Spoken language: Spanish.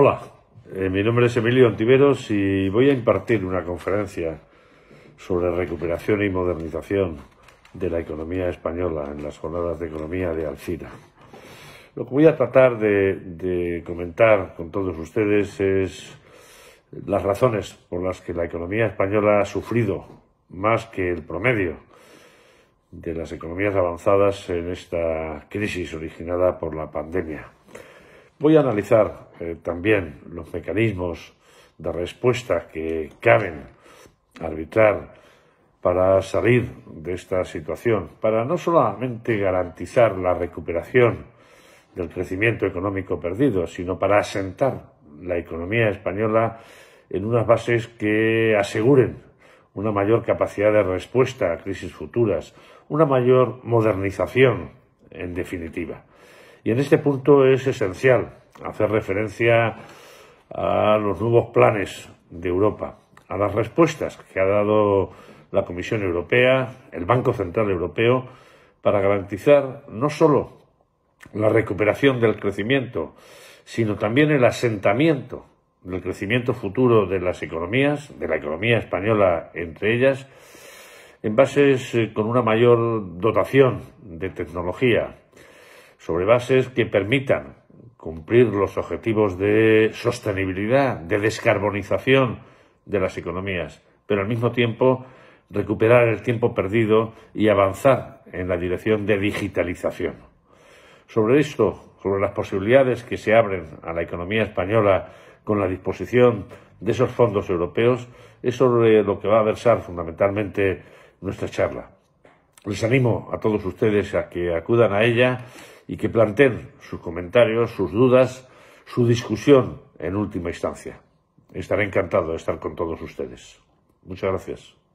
Hola, eh, mi nombre es Emilio Antiveros y voy a impartir una conferencia sobre recuperación y modernización de la economía española en las jornadas de economía de Alcina. Lo que voy a tratar de, de comentar con todos ustedes es las razones por las que la economía española ha sufrido más que el promedio de las economías avanzadas en esta crisis originada por la pandemia. Voy a analizar eh, también los mecanismos de respuesta que caben arbitrar para salir de esta situación, para no solamente garantizar la recuperación del crecimiento económico perdido, sino para asentar la economía española en unas bases que aseguren una mayor capacidad de respuesta a crisis futuras, una mayor modernización, en definitiva. Y en este punto es esencial hacer referencia a los nuevos planes de Europa, a las respuestas que ha dado la Comisión Europea, el Banco Central Europeo, para garantizar no solo la recuperación del crecimiento, sino también el asentamiento del crecimiento futuro de las economías, de la economía española entre ellas, en bases eh, con una mayor dotación de tecnología, sobre bases que permitan cumplir los objetivos de sostenibilidad, de descarbonización de las economías, pero al mismo tiempo recuperar el tiempo perdido y avanzar en la dirección de digitalización. Sobre esto, sobre las posibilidades que se abren a la economía española con la disposición de esos fondos europeos, es sobre lo que va a versar fundamentalmente nuestra charla. Les animo a todos ustedes a que acudan a ella y que planteen sus comentarios, sus dudas, su discusión en última instancia. Estaré encantado de estar con todos ustedes. Muchas gracias.